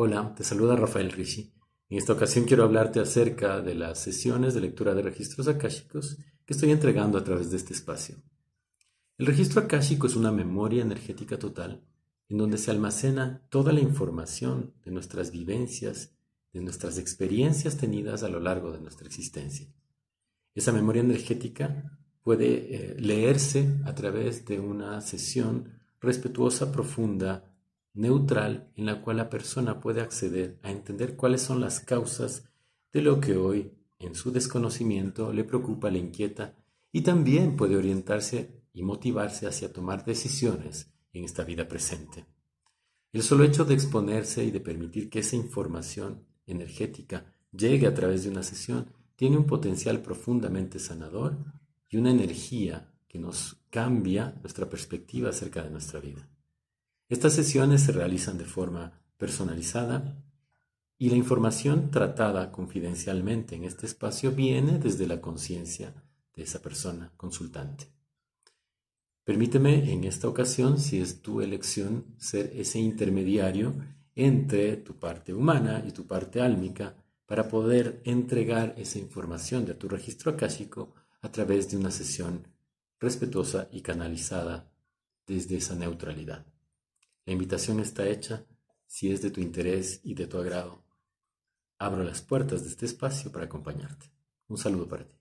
Hola, te saluda Rafael Rishi. En esta ocasión quiero hablarte acerca de las sesiones de lectura de registros akáshicos que estoy entregando a través de este espacio. El registro akáshico es una memoria energética total en donde se almacena toda la información de nuestras vivencias, de nuestras experiencias tenidas a lo largo de nuestra existencia. Esa memoria energética puede eh, leerse a través de una sesión respetuosa, profunda, neutral en la cual la persona puede acceder a entender cuáles son las causas de lo que hoy, en su desconocimiento, le preocupa, le inquieta y también puede orientarse y motivarse hacia tomar decisiones en esta vida presente. El solo hecho de exponerse y de permitir que esa información energética llegue a través de una sesión tiene un potencial profundamente sanador y una energía que nos cambia nuestra perspectiva acerca de nuestra vida. Estas sesiones se realizan de forma personalizada y la información tratada confidencialmente en este espacio viene desde la conciencia de esa persona consultante. Permíteme en esta ocasión, si es tu elección, ser ese intermediario entre tu parte humana y tu parte álmica para poder entregar esa información de tu registro akáshico a través de una sesión respetuosa y canalizada desde esa neutralidad. La invitación está hecha si es de tu interés y de tu agrado. Abro las puertas de este espacio para acompañarte. Un saludo para ti.